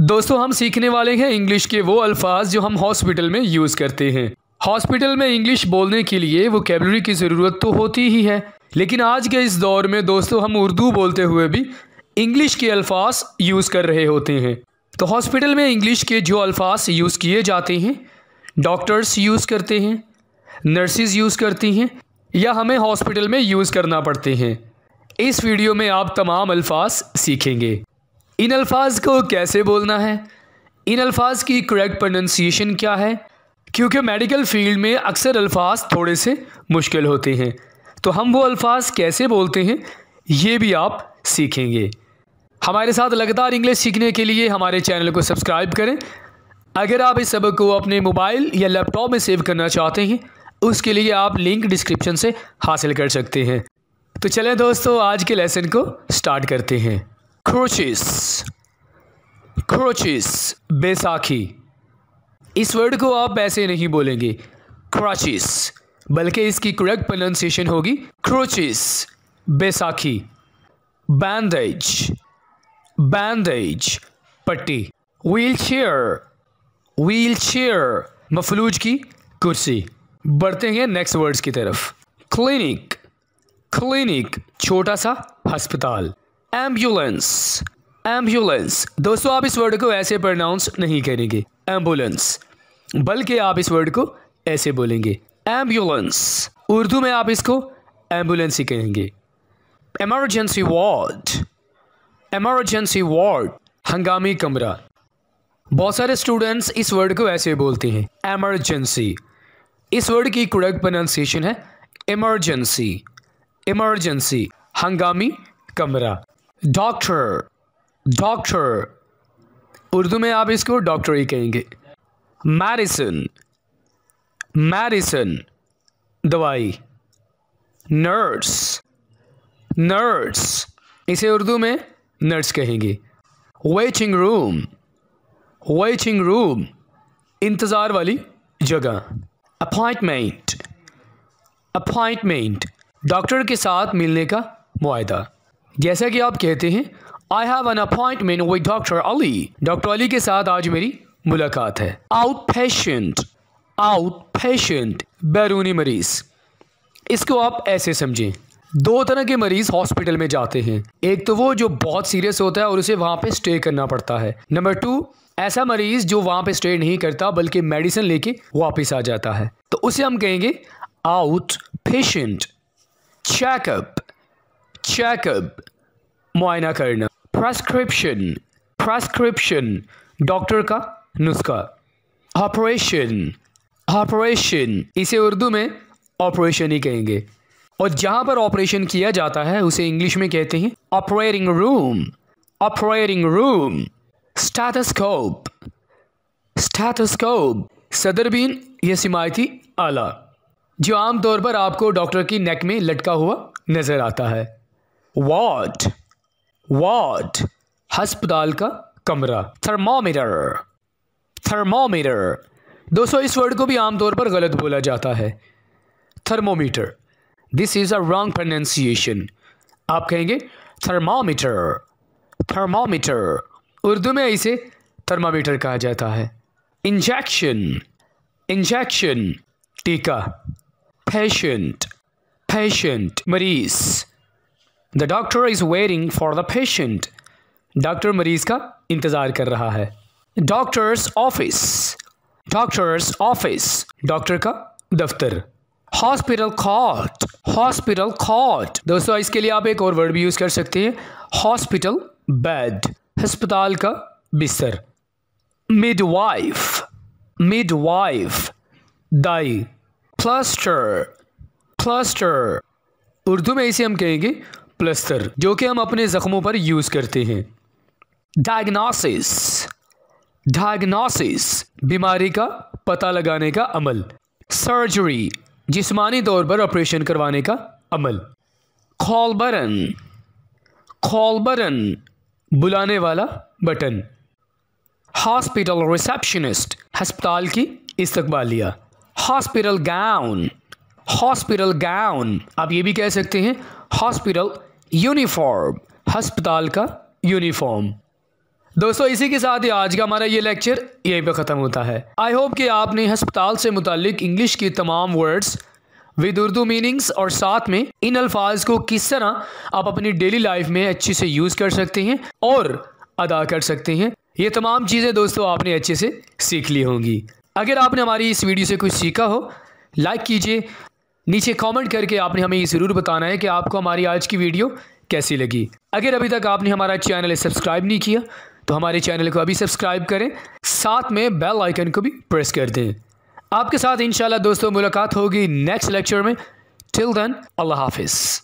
दोस्तों हम सीखने वाले हैं इंग्लिश के वो अल्फाज जो हम हॉस्पिटल में यूज़ करते हैं हॉस्पिटल में इंग्लिश बोलने के लिए वो कैबलरी की ज़रूरत तो होती ही है लेकिन आज के इस दौर में दोस्तों हम उर्दू बोलते हुए भी इंग्लिश के अल्फाज यूज़ कर रहे होते हैं तो हॉस्पिटल में इंग्लिश के जो अल्फाज यूज़ किए जाते हैं डॉक्टर्स यूज़ करते हैं नर्सिस यूज़ करती हैं या हमें हॉस्पिटल में यूज़ करना पड़ते हैं इस वीडियो में आप तमाम अल्फाज सीखेंगे इन अल्फाज को कैसे बोलना है इन अल्फाज की करेक्ट प्रोनंसिएशन क्या है क्योंकि मेडिकल फील्ड में अक्सर अल्फाज थोड़े से मुश्किल होते हैं तो हम वो अल्फाज कैसे बोलते हैं ये भी आप सीखेंगे हमारे साथ लगातार इंग्लिश सीखने के लिए हमारे चैनल को सब्सक्राइब करें अगर आप इस सबक को अपने मोबाइल या लैपटॉप में सेव करना चाहते हैं उसके लिए आप लिंक डिस्क्रिप्शन से हासिल कर सकते हैं तो चलें दोस्तों आज के लेसन को स्टार्ट करते हैं क्रोचिस क्रोचिस बैसाखी इस वर्ड को आप ऐसे नहीं बोलेंगे क्रोचिस बल्कि इसकी करेक्ट प्रोनाउंसिएशन होगी क्रोचिस बैसाखी बैंडेज बैंडेज पट्टी व्हील चेयर व्हील चेयर मफलूज की कुर्सी बढ़ते हैं नेक्स्ट वर्ड्स की तरफ क्लिनिक क्लिनिक छोटा सा अस्पताल एम्बुलेंस एम्बुलेंस दोस्तों आप इस वर्ड को ऐसे प्रोनाउंस नहीं करेंगे एम्बुलेंस बल्कि आप इस वर्ड को ऐसे बोलेंगे एम्बुलेंस उर्दू में आप इसको एम्बुलेंस ही कहेंगे एमरजेंसी वार्ड एमरजेंसी वार्ड हंगामी कमरा बहुत सारे स्टूडेंट्स इस वर्ड को ऐसे बोलते हैं एमरजेंसी इस वर्ड की कुड़क प्रोनाउंसिएशन है इमरजेंसी इमरजेंसी हंगामी कमरा डॉक्टर डॉक्टर उर्दू में आप इसको डॉक्टर ही कहेंगे मैरिसन मैरिसन दवाई नर्स नर्स इसे उर्दू में नर्स कहेंगे वेटिंग रूम वेटिंग रूम इंतज़ार वाली जगह अपॉइंटमेंट अपॉइंटमेंट डॉक्टर के साथ मिलने का मुआदा जैसा कि आप कहते हैं I have an appointment with doctor Ali doctor Ali के साथ आज मेरी मुलाकात है आउट पेशेंट आउट पेशेंट बैरूनी मरीज इसको आप ऐसे समझें दो तरह के मरीज हॉस्पिटल में जाते हैं एक तो वो जो बहुत सीरियस होता है और उसे वहाँ पे स्टे करना पड़ता है नंबर टू ऐसा मरीज जो वहाँ पे स्टे नहीं करता बल्कि मेडिसिन लेके वापस आ जाता है तो उसे हम कहेंगे आउट पेशेंट चेकअप चेकअप मुआयना करना प्रेस्क्रिप्शन प्रेस्क्रिप्शन डॉक्टर का नुस्खा ऑपरेशन ऑपरेशन इसे उर्दू में ऑपरेशन ही कहेंगे और जहाँ पर ऑपरेशन किया जाता है उसे इंग्लिश में कहते हैं operating room operating room stethoscope stethoscope सदरबीन यह सिमायती आला जो आमतौर पर आपको डॉक्टर की नेक में लटका हुआ नज़र आता है वार्ड वार्ड हस्पताल का कमरा थर्मामीटर थर्मामीटर दोस्तों इस वर्ड को भी आमतौर पर गलत बोला जाता है thermometer this is a wrong pronunciation आप कहेंगे थर्मामीटर थर्मामीटर उर्दू में इसे थर्मामीटर कहा जाता है इंजेक्शन इंजेक्शन टीका पेशेंट पेशेंट मरीज़ the doctor is waiting for the patient doctor मरीज़ का इंतज़ार कर रहा है doctor's office doctor's office doctor का दफ्तर हॉस्पिटल कॉट हॉस्पिटल कॉट दोस्तों इसके लिए आप एक और वर्ड भी यूज़ कर सकते हैं हॉस्पिटल बेड हस्पताल का बिस्तर मिड वाइफ दाई प्लस्टर प्लस्टर उर्दू में इसे हम कहेंगे प्लस्तर जो कि हम अपने ज़ख्मों पर यूज़ करते हैं डायग्नोसिस डायग्नोसिस बीमारी का पता लगाने का अमल सर्जरी जिस्मानी तौर पर ऑपरेशन करवाने का अमल खोलबरन खोलबरन बुलाने वाला बटन हॉस्पिटल रिसेप्शनिस्ट हस्पताल की इस्तकबालिया हॉस्पिटल गाउन हॉस्पिटल गाउन आप ये भी कह सकते हैं हॉस्पिटल यूनिफॉर्म हस्पताल का यूनिफॉर्म दोस्तों इसी के साथ ही आज का हमारा ये लेक्चर यहीं पे ख़त्म होता है आई होप कि आपने हस्पताल से मुतलिक इंग्लिश की तमाम वर्ड्स विद उर्दू मीनिंग्स और साथ में इन अल्फाज को किस तरह आप अपनी डेली लाइफ में अच्छे से यूज़ कर सकते हैं और अदा कर सकते हैं ये तमाम चीज़ें दोस्तों आपने अच्छे से सीख ली होंगी अगर आपने हमारी इस वीडियो से कुछ सीखा हो लाइक कीजिए नीचे कमेंट करके आपने हमें ये ज़रूर बताना है कि आपको हमारी आज की वीडियो कैसी लगी अगर अभी तक आपने हमारा चैनल सब्सक्राइब नहीं किया तो हमारे चैनल को अभी सब्सक्राइब करें साथ में बेल आइकन को भी प्रेस कर दें आपके साथ इंशाल्लाह दोस्तों मुलाकात होगी नेक्स्ट लेक्चर में टिल देन अल्लाह हाफिज़